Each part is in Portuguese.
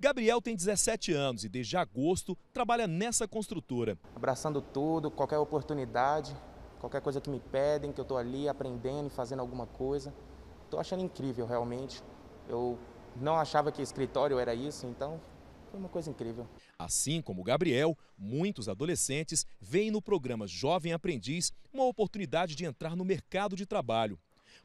Gabriel tem 17 anos e desde agosto trabalha nessa construtora. Abraçando tudo, qualquer oportunidade, qualquer coisa que me pedem, que eu estou ali aprendendo e fazendo alguma coisa. Estou achando incrível realmente. Eu não achava que escritório era isso, então foi uma coisa incrível. Assim como Gabriel, muitos adolescentes veem no programa Jovem Aprendiz uma oportunidade de entrar no mercado de trabalho.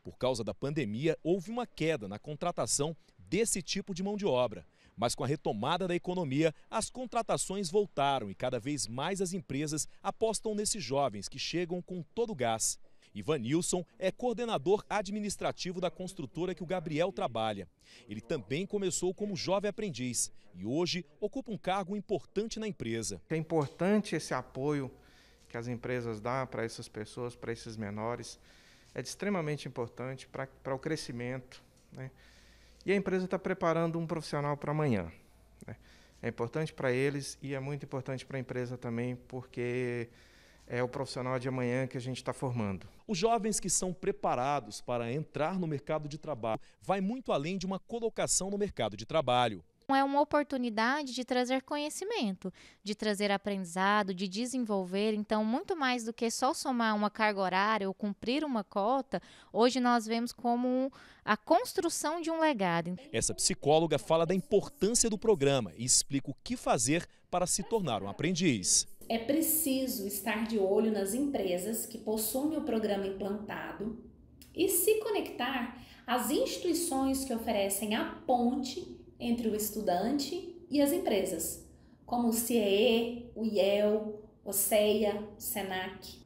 Por causa da pandemia, houve uma queda na contratação desse tipo de mão de obra. Mas com a retomada da economia, as contratações voltaram e cada vez mais as empresas apostam nesses jovens que chegam com todo o gás. Ivan Nilson é coordenador administrativo da construtora que o Gabriel trabalha. Ele também começou como jovem aprendiz e hoje ocupa um cargo importante na empresa. É importante esse apoio que as empresas dão para essas pessoas, para esses menores. É extremamente importante para, para o crescimento. Né? E a empresa está preparando um profissional para amanhã. Né? É importante para eles e é muito importante para a empresa também, porque é o profissional de amanhã que a gente está formando. Os jovens que são preparados para entrar no mercado de trabalho vai muito além de uma colocação no mercado de trabalho é uma oportunidade de trazer conhecimento, de trazer aprendizado, de desenvolver. Então, muito mais do que só somar uma carga horária ou cumprir uma cota, hoje nós vemos como a construção de um legado. Essa psicóloga fala da importância do programa e explica o que fazer para se tornar um aprendiz. É preciso estar de olho nas empresas que possuem o programa implantado e se conectar às instituições que oferecem a ponte entre o estudante e as empresas, como o Cee, o IEL, o CEA, o SENAC.